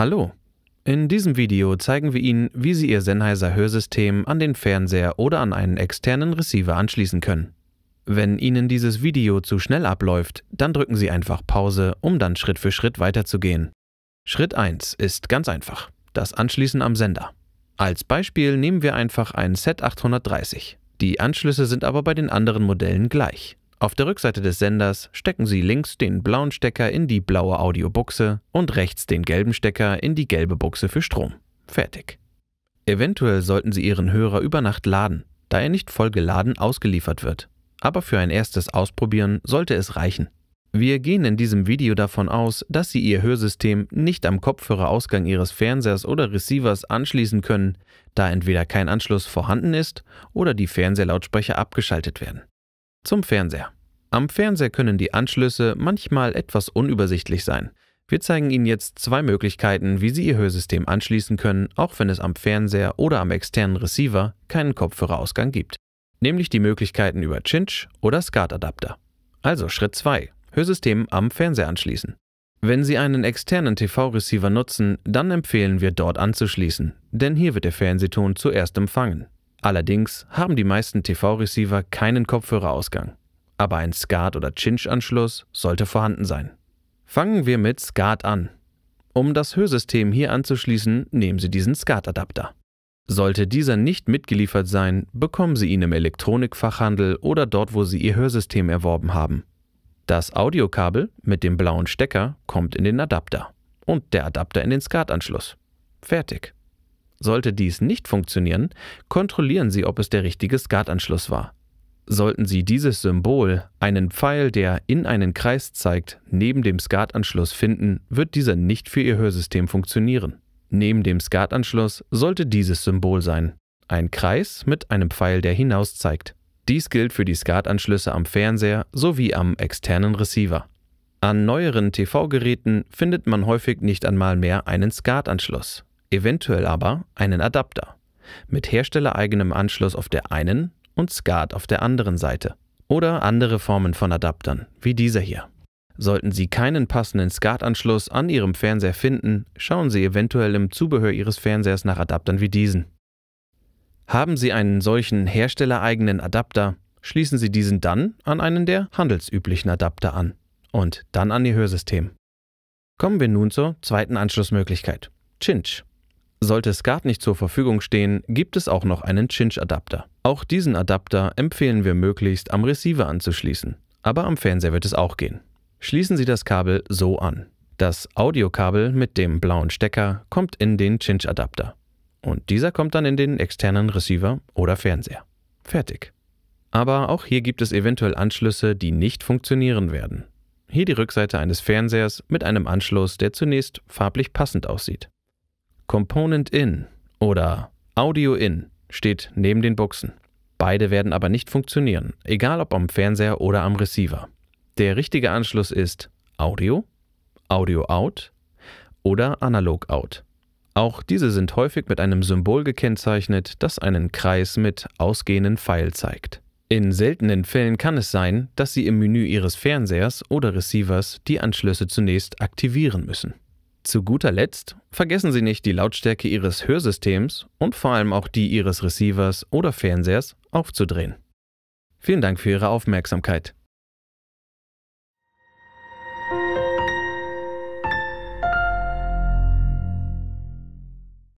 Hallo! In diesem Video zeigen wir Ihnen, wie Sie Ihr Sennheiser Hörsystem an den Fernseher oder an einen externen Receiver anschließen können. Wenn Ihnen dieses Video zu schnell abläuft, dann drücken Sie einfach Pause, um dann Schritt für Schritt weiterzugehen. Schritt 1 ist ganz einfach. Das Anschließen am Sender. Als Beispiel nehmen wir einfach ein Set830. Die Anschlüsse sind aber bei den anderen Modellen gleich. Auf der Rückseite des Senders stecken Sie links den blauen Stecker in die blaue Audiobuchse und rechts den gelben Stecker in die gelbe Buchse für Strom. Fertig. Eventuell sollten Sie Ihren Hörer über Nacht laden, da er nicht voll geladen ausgeliefert wird. Aber für ein erstes Ausprobieren sollte es reichen. Wir gehen in diesem Video davon aus, dass Sie Ihr Hörsystem nicht am Kopfhörerausgang Ihres Fernsehers oder Receivers anschließen können, da entweder kein Anschluss vorhanden ist oder die Fernsehlautsprecher abgeschaltet werden. Zum Fernseher. Am Fernseher können die Anschlüsse manchmal etwas unübersichtlich sein. Wir zeigen Ihnen jetzt zwei Möglichkeiten, wie Sie Ihr Hörsystem anschließen können, auch wenn es am Fernseher oder am externen Receiver keinen Kopfhörerausgang gibt. Nämlich die Möglichkeiten über Cinch oder SCART-Adapter. Also Schritt 2. Hörsystem am Fernseher anschließen. Wenn Sie einen externen TV-Receiver nutzen, dann empfehlen wir dort anzuschließen, denn hier wird der Fernsehton zuerst empfangen. Allerdings haben die meisten TV-Receiver keinen Kopfhörerausgang, aber ein SCART- oder chinch anschluss sollte vorhanden sein. Fangen wir mit SCART an. Um das Hörsystem hier anzuschließen, nehmen Sie diesen SCART-Adapter. Sollte dieser nicht mitgeliefert sein, bekommen Sie ihn im Elektronikfachhandel oder dort, wo Sie Ihr Hörsystem erworben haben. Das Audiokabel mit dem blauen Stecker kommt in den Adapter und der Adapter in den SCART-Anschluss. Fertig. Sollte dies nicht funktionieren, kontrollieren Sie, ob es der richtige SCART-Anschluss war. Sollten Sie dieses Symbol, einen Pfeil, der in einen Kreis zeigt, neben dem SCART-Anschluss finden, wird dieser nicht für Ihr Hörsystem funktionieren. Neben dem SCART-Anschluss sollte dieses Symbol sein, ein Kreis mit einem Pfeil, der hinaus zeigt. Dies gilt für die SCART-Anschlüsse am Fernseher sowie am externen Receiver. An neueren TV-Geräten findet man häufig nicht einmal mehr einen SCART-Anschluss eventuell aber einen Adapter mit herstellereigenem Anschluss auf der einen und SCART auf der anderen Seite oder andere Formen von Adaptern, wie dieser hier. Sollten Sie keinen passenden SCART-Anschluss an Ihrem Fernseher finden, schauen Sie eventuell im Zubehör Ihres Fernsehers nach Adaptern wie diesen. Haben Sie einen solchen herstellereigenen Adapter, schließen Sie diesen dann an einen der handelsüblichen Adapter an und dann an Ihr Hörsystem. Kommen wir nun zur zweiten Anschlussmöglichkeit, Cinch. Sollte SCART nicht zur Verfügung stehen, gibt es auch noch einen Cinch-Adapter. Auch diesen Adapter empfehlen wir möglichst am Receiver anzuschließen, aber am Fernseher wird es auch gehen. Schließen Sie das Kabel so an. Das Audiokabel mit dem blauen Stecker kommt in den Cinch-Adapter. Und dieser kommt dann in den externen Receiver oder Fernseher. Fertig. Aber auch hier gibt es eventuell Anschlüsse, die nicht funktionieren werden. Hier die Rückseite eines Fernsehers mit einem Anschluss, der zunächst farblich passend aussieht. Component in oder Audio in steht neben den Buchsen. Beide werden aber nicht funktionieren, egal ob am Fernseher oder am Receiver. Der richtige Anschluss ist Audio, Audio out oder Analog out. Auch diese sind häufig mit einem Symbol gekennzeichnet, das einen Kreis mit ausgehenden Pfeil zeigt. In seltenen Fällen kann es sein, dass Sie im Menü Ihres Fernsehers oder Receivers die Anschlüsse zunächst aktivieren müssen. Zu guter Letzt vergessen Sie nicht, die Lautstärke Ihres Hörsystems und vor allem auch die Ihres Receivers oder Fernsehers aufzudrehen. Vielen Dank für Ihre Aufmerksamkeit.